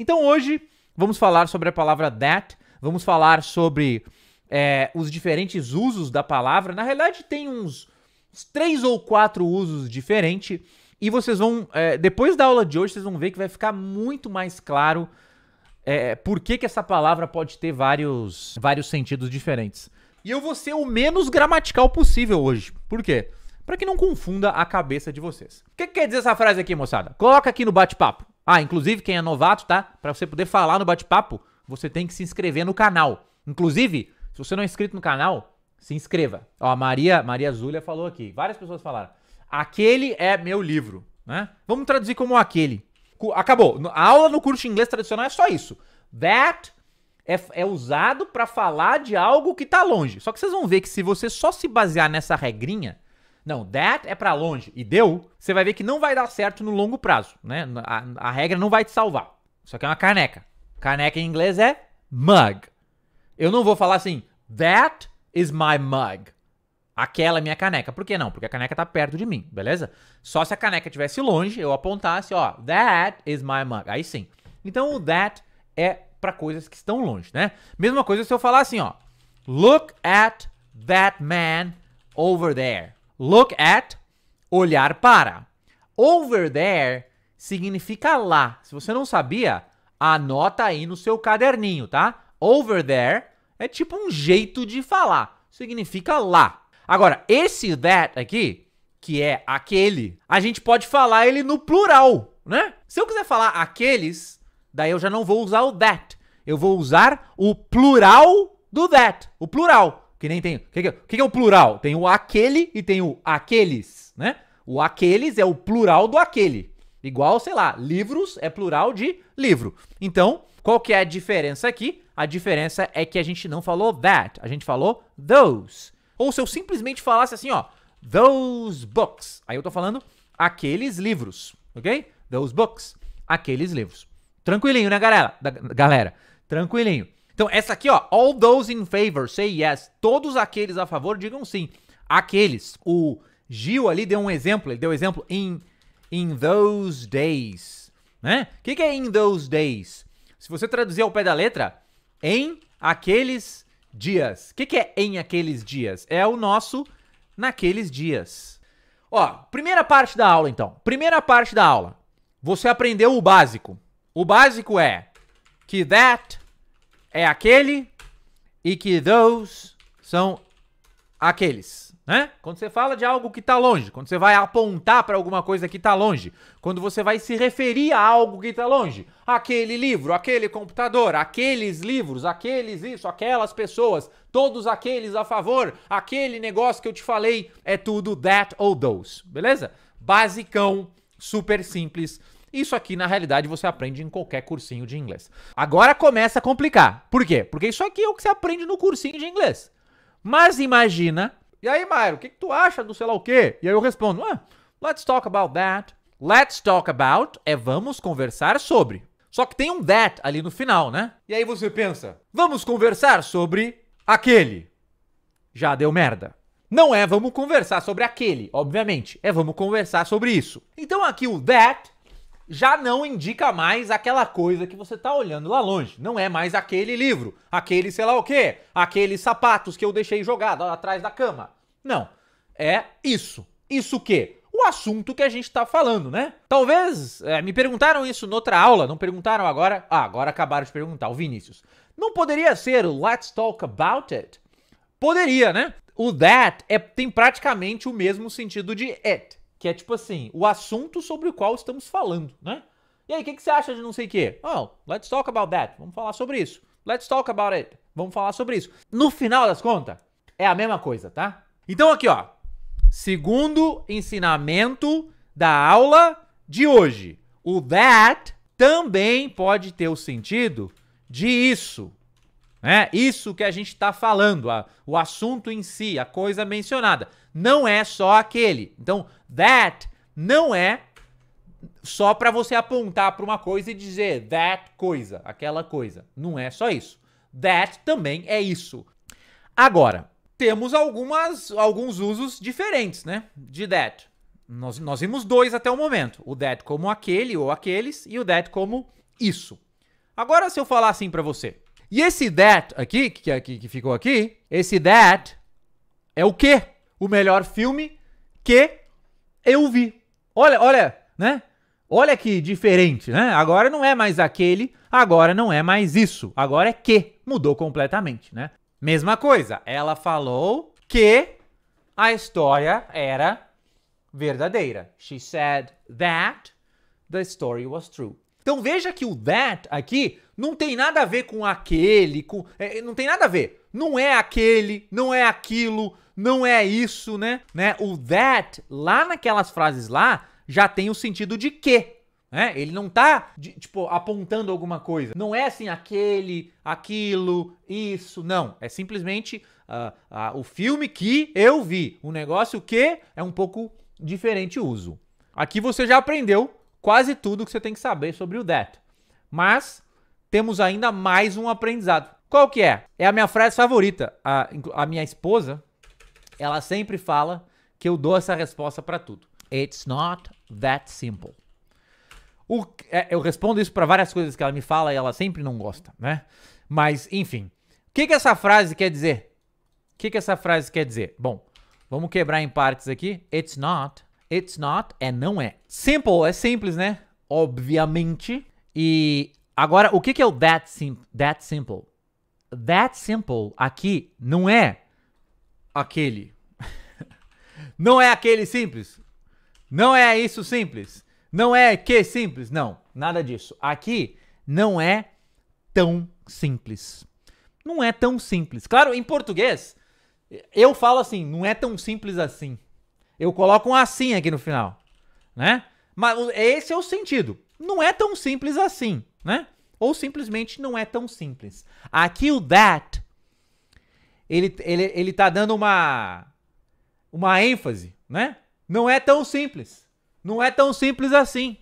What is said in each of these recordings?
Então hoje vamos falar sobre a palavra that, vamos falar sobre é, os diferentes usos da palavra. Na realidade, tem uns, uns três ou quatro usos diferentes. E vocês vão, é, depois da aula de hoje, vocês vão ver que vai ficar muito mais claro é, por que, que essa palavra pode ter vários, vários sentidos diferentes. E eu vou ser o menos gramatical possível hoje. Por quê? Para que não confunda a cabeça de vocês. O que, que quer dizer essa frase aqui, moçada? Coloca aqui no bate-papo. Ah, inclusive quem é novato, tá? Para você poder falar no bate-papo, você tem que se inscrever no canal. Inclusive, se você não é inscrito no canal, se inscreva. Ó, a Maria, Maria Zulia falou aqui. Várias pessoas falaram: "Aquele é meu livro", né? Vamos traduzir como aquele. Acabou. A aula no curso de inglês tradicional é só isso. That é, é, usado para falar de algo que tá longe. Só que vocês vão ver que se você só se basear nessa regrinha, não, that é para longe e deu, você vai ver que não vai dar certo no longo prazo, né? A, a regra não vai te salvar. Isso aqui é uma caneca. Caneca em inglês é mug. Eu não vou falar assim, that is my mug. Aquela é minha caneca. Por que não? Porque a caneca tá perto de mim, beleza? Só se a caneca estivesse longe, eu apontasse, ó, that is my mug. Aí sim. Então o that é para coisas que estão longe, né? Mesma coisa se eu falar assim, ó, look at that man over there. Look at, olhar para. Over there significa lá. Se você não sabia, anota aí no seu caderninho, tá? Over there é tipo um jeito de falar. Significa lá. Agora, esse that aqui, que é aquele, a gente pode falar ele no plural, né? Se eu quiser falar aqueles, daí eu já não vou usar o that. Eu vou usar o plural do that, o plural. Que nem tem. O que, é, que, que, é o plural? Tem o aquele e tem o aqueles, né? O aqueles é o plural do aquele. Igual, sei lá, livros é plural de livro. Então, qual que é a diferença aqui? A diferença é que a gente não falou that, a gente falou those. Ou se eu simplesmente falasse assim, ó, those books. Aí eu tô falando aqueles livros, ok? Those books, aqueles livros. Tranquilinho, né, galera? Da, galera, tranquilinho. Então, essa aqui, ó, all those in favor, say yes. Todos aqueles a favor, digam sim. Aqueles. O Gil ali deu um exemplo, ele deu exemplo in, in those days, né? O que, que é in those days? Se você traduzir ao pé da letra, em aqueles dias. O que, que é em aqueles dias? É o nosso naqueles dias. Ó, primeira parte da aula então. Primeira parte da aula. Você aprendeu o básico. O básico é que that é aquele e que those são aqueles, né? Quando você fala de algo que está longe, quando você vai apontar para alguma coisa que está longe, quando você vai se referir a algo que está longe, aquele livro, aquele computador, aqueles livros, aqueles isso, aquelas pessoas, todos aqueles a favor, aquele negócio que eu te falei, é tudo that ou those, beleza? Basicão, super simples isso aqui, na realidade, você aprende em qualquer cursinho de inglês. Agora começa a complicar. Por quê? Porque isso aqui é o que você aprende no cursinho de inglês. Mas imagina. E aí, Mairo, o que, que, tu acha do sei lá o quê? E aí eu respondo: ah, let's talk about that. Let's talk about é vamos conversar sobre. Só que tem um that ali no final, né? E aí você pensa: vamos conversar sobre aquele. Já deu merda. Não é vamos conversar sobre aquele, obviamente. É vamos conversar sobre isso. Então aqui o that já não indica mais aquela coisa que você está olhando lá longe. Não é mais aquele livro, aquele sei lá o quê, aqueles sapatos que eu deixei jogado atrás da cama. Não. É isso. Isso que? O assunto que a gente está falando, né? Talvez é, me perguntaram isso noutra aula, não perguntaram agora? Ah, agora acabaram de perguntar, o Vinícius. Não poderia ser o Let's Talk About It? Poderia, né? O that é, tem praticamente o mesmo sentido de it que é tipo assim, o assunto sobre o qual estamos falando, né? E aí, o que, que, você acha de não sei o quê? Oh, let's talk about that. Vamos falar sobre isso. Let's talk about it. Vamos falar sobre isso. No final das contas, é a mesma coisa, tá? Então aqui, ó. Segundo ensinamento da aula de hoje. O that também pode ter o sentido de isso. Né? Isso que a gente está falando, a, o assunto em si, a coisa mencionada não é só aquele. Então, that não é só para você apontar para uma coisa e dizer that coisa, aquela coisa. Não é só isso. That também é isso. Agora, temos algumas, alguns usos diferentes, né? De that. Nós, nós vimos dois até o momento. O that como aquele ou aqueles e o that como isso. Agora, se eu falar assim para você. E esse that aqui, que, que, que ficou aqui, esse that é o que? o melhor filme que eu vi. Olha, olha, né? Olha que diferente, né? Agora não é mais aquele, agora não é mais isso, agora é que. Mudou completamente, né? Mesma coisa, ela falou que a história era verdadeira. She said that the story was true. Então veja que o that aqui não tem nada a ver com aquele, com. É, não tem nada a ver não é aquele, não é aquilo, não é isso, né? né? O that, lá naquelas frases lá, já tem o sentido de que. Né? Ele não tá, de, tipo, apontando alguma coisa. Não é assim, aquele, aquilo, isso, não. É simplesmente uh, uh, o filme que eu vi. O negócio que é um pouco diferente o uso. Aqui você já aprendeu quase tudo que você tem que saber sobre o that. Mas temos ainda mais um aprendizado. Qual que é? É a minha frase favorita. A, a minha esposa, ela sempre fala que eu dou essa resposta para tudo. It's not that simple. O, é, eu respondo isso para várias coisas que ela me fala e ela sempre não gosta, né? Mas, enfim. O que, que essa frase quer dizer? O que, que essa frase quer dizer? Bom, vamos quebrar em partes aqui. It's not. It's not é não é. Simple é simples, né? Obviamente. E agora, o que, que é o that, sim, that simple? that simple aqui não é aquele. não é aquele simples. Não é isso simples. Não é que simples. Não, nada disso. Aqui não é tão simples. Não é tão simples. Claro, em português, eu falo assim, não é tão simples assim. Eu coloco um assim aqui no final, né? Mas esse é o sentido. Não é tão simples assim, né? Ou simplesmente não é tão simples. Aqui o that, ele, ele, ele tá dando uma, uma ênfase, né? Não é tão simples. Não é tão simples assim.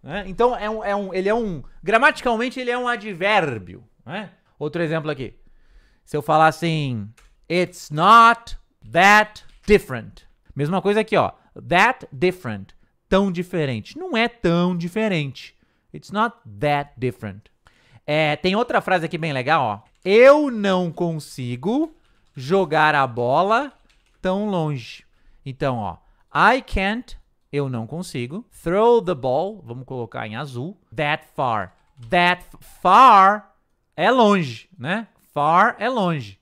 Né? Então, é um, é um, ele é um. Gramaticalmente, ele é um advérbio. Né? Outro exemplo aqui. Se eu falar assim. It's not that different. Mesma coisa aqui, ó. That different. Tão diferente. Não é tão diferente. It's not that different. É, tem outra frase aqui bem legal, ó. Eu não consigo jogar a bola tão longe. Então, ó. I can't, eu não consigo. Throw the ball, vamos colocar em azul. That far. That far é longe, né? Far é longe.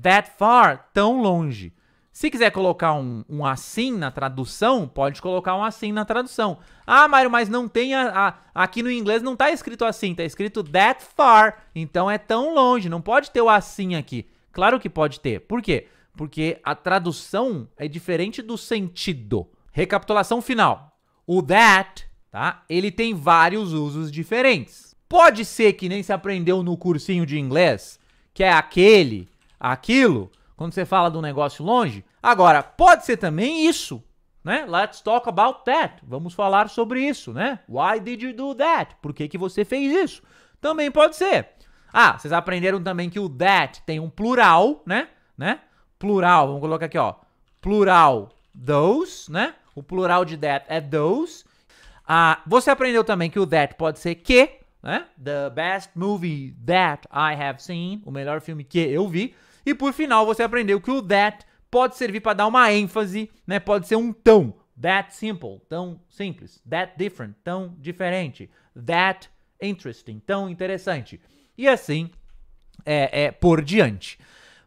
That far, tão longe. Se quiser colocar um, um, assim na tradução, pode colocar um assim na tradução. Ah, Mário, mas não tem a, a, aqui no inglês não tá escrito assim, tá escrito that far. Então é tão longe, não pode ter o assim aqui. Claro que pode ter. Por quê? Porque a tradução é diferente do sentido. Recapitulação final. O that, tá? Ele tem vários usos diferentes. Pode ser que nem se aprendeu no cursinho de inglês, que é aquele, aquilo, quando você fala de um negócio longe. Agora, pode ser também isso, né? Let's talk about that. Vamos falar sobre isso, né? Why did you do that? Por que, que você fez isso? Também pode ser. Ah, vocês aprenderam também que o that tem um plural, né? né? Plural, vamos colocar aqui, ó. Plural those, né? O plural de that é those. Ah, você aprendeu também que o that pode ser que, né? The best movie that I have seen. O melhor filme que eu vi. E por final, você aprendeu que o that pode servir para dar uma ênfase, né? Pode ser um tão. That simple, tão simples. That different, tão diferente. That interesting, tão interessante. E assim é, é por diante.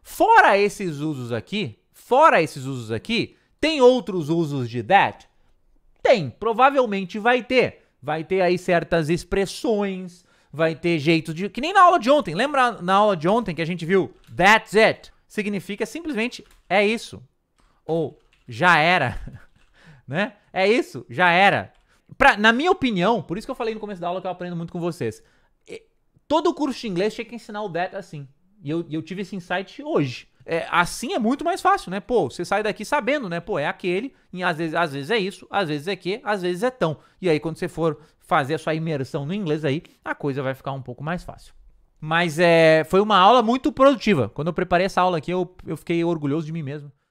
Fora esses usos aqui, fora esses usos aqui, tem outros usos de that? Tem, provavelmente vai ter. Vai ter aí certas expressões, vai ter jeito de. Que nem na aula de ontem. Lembra na aula de ontem que a gente viu That's it? Significa simplesmente é isso. Ou já era. né? É isso, já era. Pra, na minha opinião, por isso que eu falei no começo da aula que eu aprendo muito com vocês. Todo curso de inglês tinha que ensinar o that assim. E eu, eu tive esse insight hoje. É, assim é muito mais fácil, né? Pô, você sai daqui sabendo, né? Pô, é aquele, e às vezes, às vezes é isso, às vezes é que, às vezes é tão. E aí, quando você for fazer a sua imersão no inglês aí, a coisa vai ficar um pouco mais fácil. Mas é, foi uma aula muito produtiva. Quando eu preparei essa aula aqui, eu, eu fiquei orgulhoso de mim mesmo.